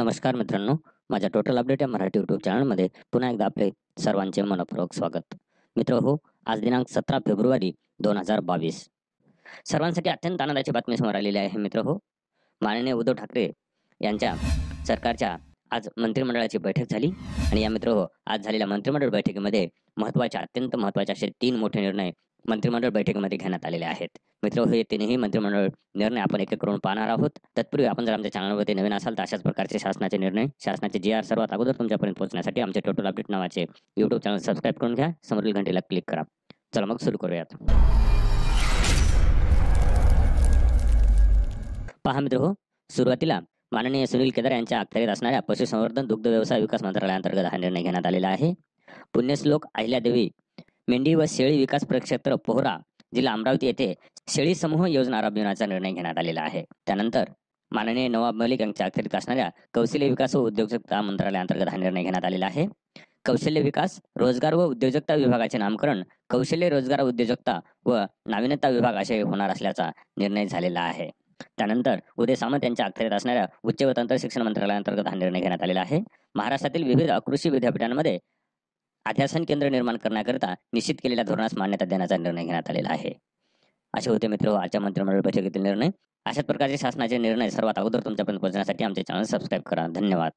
नमस्कार मित्रांनो माझ्या टोटल अपडेट या मराठी युट्यूब चॅनलमध्ये पुन्हा एकदा आपले सर्वांचे मनपूर्वक स्वागत मित्र हो आज दिनांक सतरा फेब्रुवारी दोन हजार बावीस सर्वांसाठी अत्यंत आनंदाची बातमी समोर आलेली आहे मित्र हो माननीय उद्धव ठाकरे यांच्या सरकारच्या आज मंत्रिमंडळाची बैठक झाली आणि या मित्र हो आज झालेल्या मंत्रिमंडळ बैठकीमध्ये महत्वाच्या अत्यंत महत्वाचे असे तीन मोठे निर्णय मंत्रिमंडळ बैठकीमध्ये घेण्यात आलेले आहेत मित्र हे तिन्ही मंत्रिमंडळ निर्णय आपण एक एक करून पाहणार आहोत तत्पूर्वी आपण जर आमच्या चॅनलवरती नवीन असाल तर अशाच प्रकारचे शासनाचे निर्णय शासनाचे जे आर सर्वात अगोदर तुमच्यापर्यंत पोहोचण्यासाठी आमचे टोटल अपडेट नावाचे युट्यूब चॅनल सबस्क्राईब करून घ्या समोरील घंटेला क्लिक करा चला मग सुरू करूयात पहा मित्र हो, सुरुवातीला माननीय सुनील केदार यांच्या अखत्यारीत असणाऱ्या पशुसंवर्धन दुग्ध व्यवसाय विकास मंत्रालयाअंतर्गत हा निर्णय घेण्यात आलेला आहे पुण्यश्लोक अहिल्यादेवी मेंढी व शेळी विकास प्रक्षेत्र पोहरा जिल्हा अमरावती येथे शेळी समूह योजना राबविण्याचा निर्णय घेण्यात आलेला आहे त्यानंतर माननीय नवाब मलिक यांच्या अखेरीत असणाऱ्या कौशल्य विकास व उद्योजकता मंत्रालयाअंतर्गत हा निर्णय घेण्यात आलेला आहे कौशल्य विकास रोजगार व उद्योजकता विभागाचे नामकरण कौशल्य रोजगार उद्योजकता व नाविन्यता विभाग असे होणार असल्याचा निर्णय झालेला आहे त्यानंतर उदय सामंत यांच्या अखेरीत असणाऱ्या उच्च व तंत्र शिक्षण मंत्रालयाअंतर्गत हा निर्णय घेण्यात आलेला आहे महाराष्ट्रातील विविध कृषी विद्यापीठांमध्ये अध्यासन केंद्र निर्माण करण्याकरिता निश्चित केलेल्या धोरणास मान्यता देण्याचा निर्णय घेण्यात आलेला आहे असे होते मित्र आजच्या मंत्रिमंडळ बैठकीतील निर्णय अशाच प्रकारचे शासनाचे निर्णय सर्वात अगोदर तुमच्यापर्यंत पोहोचण्यासाठी आमचे चॅनल सबस्क्राईब करा धन्यवाद